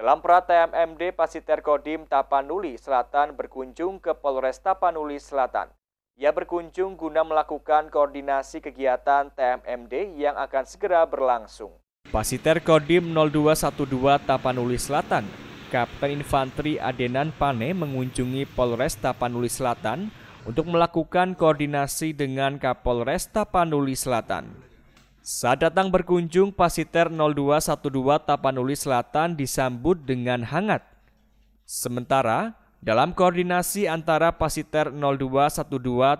Dalam perat TMMD, Pasiter Kodim Tapanuli Selatan berkunjung ke Polres Tapanuli Selatan. Ia berkunjung guna melakukan koordinasi kegiatan TMMD yang akan segera berlangsung. Pasiter Kodim 0212 Tapanuli Selatan, Kapten Infanteri Adenan Pane mengunjungi Polres Tapanuli Selatan untuk melakukan koordinasi dengan Kapolres Tapanuli Selatan. Saat datang berkunjung, Pasiter 0212 Tapanuli Selatan disambut dengan hangat. Sementara, dalam koordinasi antara Pasiter 0212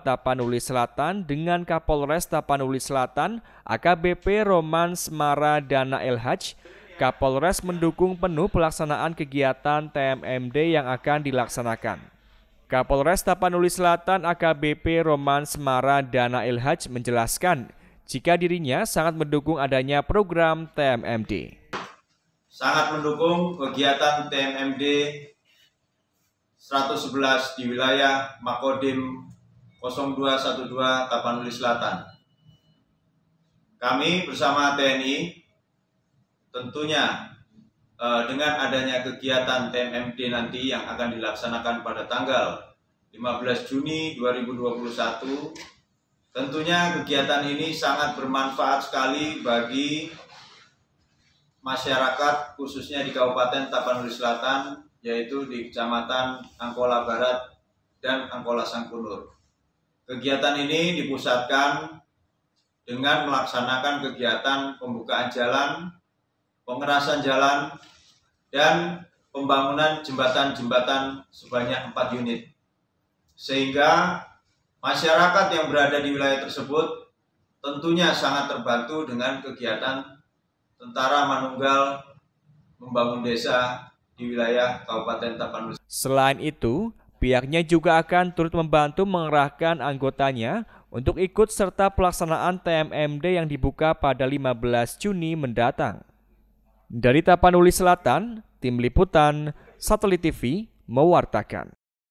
Tapanuli Selatan dengan Kapolres Tapanuli Selatan, AKBP Roman Semara Dana LH, Kapolres mendukung penuh pelaksanaan kegiatan TMMD yang akan dilaksanakan. Kapolres Tapanuli Selatan AKBP Roman Semara Dana LH menjelaskan, jika dirinya sangat mendukung adanya program TMMD. Sangat mendukung kegiatan TMMD 111 di wilayah Makodim 0212 Tapanuli Selatan. Kami bersama TNI tentunya eh, dengan adanya kegiatan TMMD nanti yang akan dilaksanakan pada tanggal 15 Juni 2021 Tentunya kegiatan ini sangat bermanfaat sekali bagi masyarakat khususnya di Kabupaten Tapanuli Selatan yaitu di Kecamatan Angkola Barat dan Angkola Sangkunur. Kegiatan ini dipusatkan dengan melaksanakan kegiatan pembukaan jalan, pengerasan jalan, dan pembangunan jembatan-jembatan sebanyak 4 unit. Sehingga Masyarakat yang berada di wilayah tersebut tentunya sangat terbantu dengan kegiatan tentara manunggal membangun desa di wilayah Kabupaten Tapanuli. Selain itu, pihaknya juga akan turut membantu mengerahkan anggotanya untuk ikut serta pelaksanaan TMMD yang dibuka pada 15 Juni mendatang. Dari Tapanuli Selatan, Tim Liputan, Satelit TV, mewartakan.